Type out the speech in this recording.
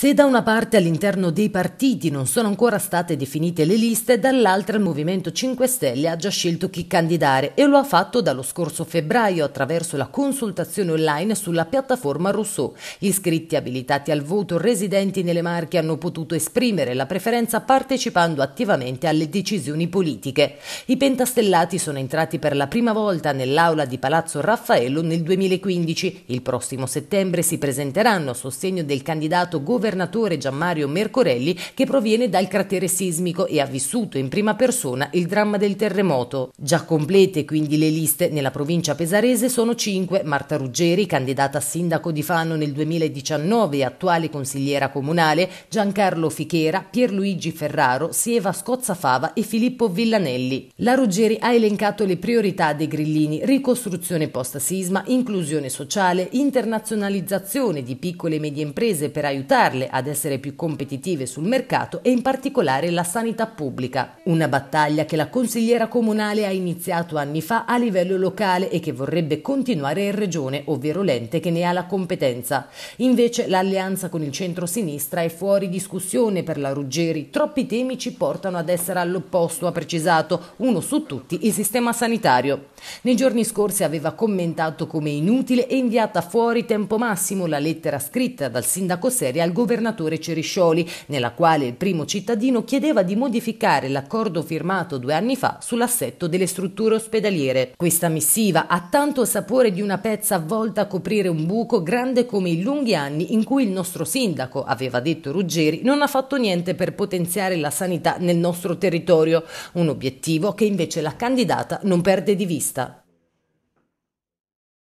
Se da una parte all'interno dei partiti non sono ancora state definite le liste, dall'altra il Movimento 5 Stelle ha già scelto chi candidare e lo ha fatto dallo scorso febbraio attraverso la consultazione online sulla piattaforma Rousseau. iscritti abilitati al voto residenti nelle Marche hanno potuto esprimere la preferenza partecipando attivamente alle decisioni politiche. I pentastellati sono entrati per la prima volta nell'aula di Palazzo Raffaello nel 2015. Il prossimo settembre si presenteranno a sostegno del candidato governatore governatore Gianmario Mercorelli che proviene dal cratere sismico e ha vissuto in prima persona il dramma del terremoto. Già complete quindi le liste nella provincia pesarese sono 5 Marta Ruggeri, candidata a sindaco di Fano nel 2019 e attuale consigliera comunale, Giancarlo Fichera, Pierluigi Ferraro, Sieva Scozzafava e Filippo Villanelli. La Ruggeri ha elencato le priorità dei grillini, ricostruzione post-sisma, inclusione sociale, internazionalizzazione di piccole e medie imprese per aiutarle aiutarle ad essere più competitive sul mercato e in particolare la sanità pubblica. Una battaglia che la consigliera comunale ha iniziato anni fa a livello locale e che vorrebbe continuare in regione, ovvero l'ente che ne ha la competenza. Invece l'alleanza con il centro-sinistra è fuori discussione per la Ruggeri. Troppi temi ci portano ad essere all'opposto, ha precisato, uno su tutti il sistema sanitario. Nei giorni scorsi aveva commentato come inutile e inviata fuori tempo massimo la lettera scritta dal sindaco Seri al governo governatore Ceriscioli, nella quale il primo cittadino chiedeva di modificare l'accordo firmato due anni fa sull'assetto delle strutture ospedaliere. Questa missiva ha tanto sapore di una pezza volta a coprire un buco grande come i lunghi anni in cui il nostro sindaco, aveva detto Ruggeri, non ha fatto niente per potenziare la sanità nel nostro territorio, un obiettivo che invece la candidata non perde di vista.